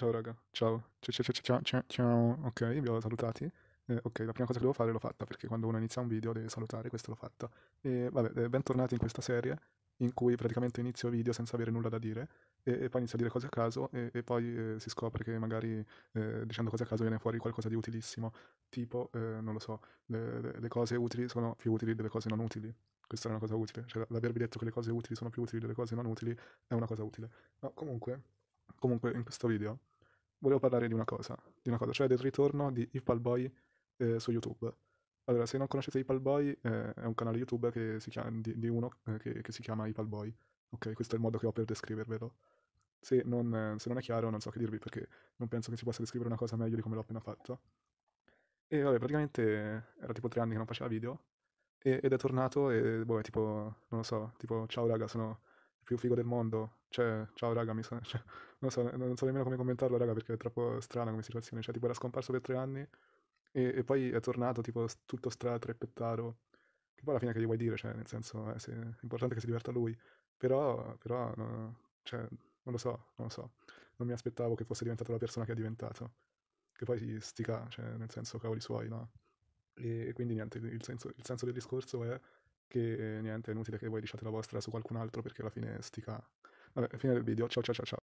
Ciao raga, ciao. Ciao, ciao, ciao, ciao, ciao. Ok, vi ho salutati. Eh, ok, la prima cosa che devo fare l'ho fatta, perché quando uno inizia un video deve salutare, questo l'ho fatta. E vabbè, eh, bentornati in questa serie in cui praticamente inizio video senza avere nulla da dire e, e poi inizio a dire cose a caso e, e poi eh, si scopre che magari eh, dicendo cose a caso viene fuori qualcosa di utilissimo, tipo, eh, non lo so, le, le, cose utili sono più utili delle cose non utili. Questa è una cosa utile, cioè l'avervi detto che le cose utili sono più utili delle cose non utili è una cosa utile. Ma no, comunque, comunque in questo video volevo parlare di una cosa, di una cosa cioè del ritorno di Ipal Boy eh, su YouTube. Allora, se non conoscete Ipal Boy, eh, è un canale YouTube chiama, di, di, uno eh, che, che, si chiama Ipal Boy. Ok, questo è il modo che ho per descrivervelo. Se non, se non, è chiaro, non so che dirvi perché non penso che si possa descrivere una cosa meglio di come l'ho appena fatto. E vabbè, praticamente era tipo tre anni che non faceva video e, ed è tornato e boh, è tipo, non lo so, tipo ciao raga, sono più figo del mondo. Cioè, ciao raga, mi sono, cioè, non, so, non, so, nemmeno come commentarlo, raga, perché è troppo strana come situazione. Cioè, tipo, era scomparso per tre anni e, e poi è tornato, tipo, tutto stra treppettaro. Che poi alla fine che gli vuoi dire, cioè, nel senso, eh, se, è importante che si diverta lui. Però, però, no, cioè, non lo so, non lo so. Non mi aspettavo che fosse diventato la persona che è diventato. Che poi stica, cioè, nel senso, cavoli suoi, no? E, e quindi niente, il senso, il senso del discorso è che eh, niente, è inutile che voi diciate la vostra su qualcun altro perché alla fine stica. Vabbè, fine del video. Ciao ciao ciao ciao.